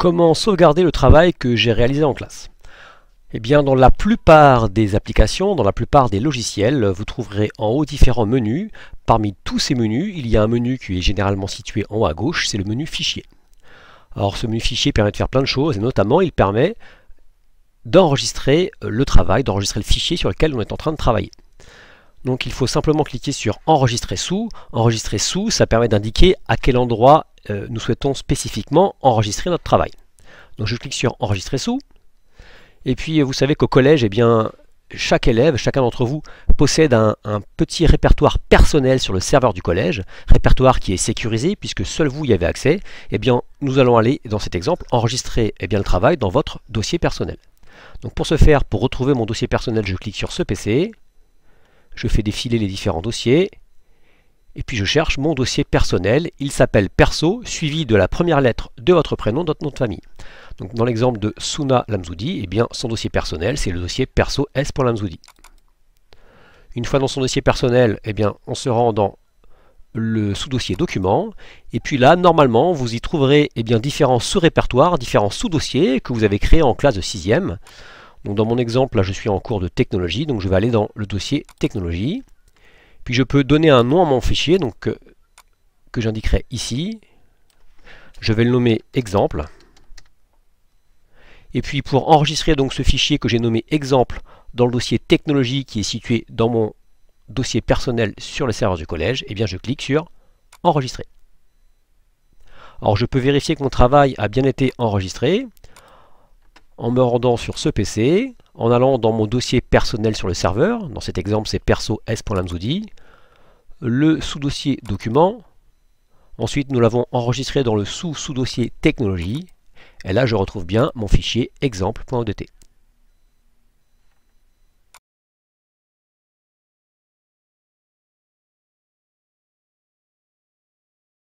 Comment sauvegarder le travail que j'ai réalisé en classe eh bien, dans la plupart des applications, dans la plupart des logiciels, vous trouverez en haut différents menus. Parmi tous ces menus, il y a un menu qui est généralement situé en haut à gauche, c'est le menu fichier. Alors ce menu fichier permet de faire plein de choses, et notamment il permet d'enregistrer le travail, d'enregistrer le fichier sur lequel on est en train de travailler. Donc il faut simplement cliquer sur enregistrer sous. Enregistrer sous, ça permet d'indiquer à quel endroit euh, nous souhaitons spécifiquement enregistrer notre travail. Donc je clique sur enregistrer sous. Et puis vous savez qu'au collège, eh bien, chaque élève, chacun d'entre vous possède un, petit répertoire personnel sur le serveur du collège, répertoire qui est sécurisé puisque seul vous y avez accès. Eh bien, nous allons aller dans cet exemple enregistrer eh bien, le travail dans votre dossier personnel. Donc pour ce faire, pour retrouver mon dossier personnel, je clique sur ce PC. Je fais défiler les différents dossiers. Et puis je cherche mon dossier personnel. Il s'appelle perso, suivi de la première lettre de votre prénom, de votre nom de famille. Donc dans l'exemple de Suna Lamzoudi, eh bien son dossier personnel, c'est le dossier perso S pour Lamzoudi. Une fois dans son dossier personnel, eh bien, on se rend dans le sous-dossier documents. Et puis là, normalement, vous y trouverez eh bien, différents sous-répertoires, différents sous-dossiers que vous avez créés en classe de 6e. Donc dans mon exemple, là, je suis en cours de technologie, donc je vais aller dans le dossier technologie je peux donner un nom à mon fichier, donc euh, que j'indiquerai ici. Je vais le nommer exemple. Et puis pour enregistrer donc ce fichier que j'ai nommé exemple dans le dossier technologie qui est situé dans mon dossier personnel sur le serveur du collège, et eh bien je clique sur enregistrer. Alors je peux vérifier que mon travail a bien été enregistré en me rendant sur ce PC en allant dans mon dossier personnel sur le serveur, dans cet exemple c'est perso s.lamzoudi, le sous-dossier document, ensuite nous l'avons enregistré dans le sous-sous-dossier technologie, et là je retrouve bien mon fichier exemple.odt.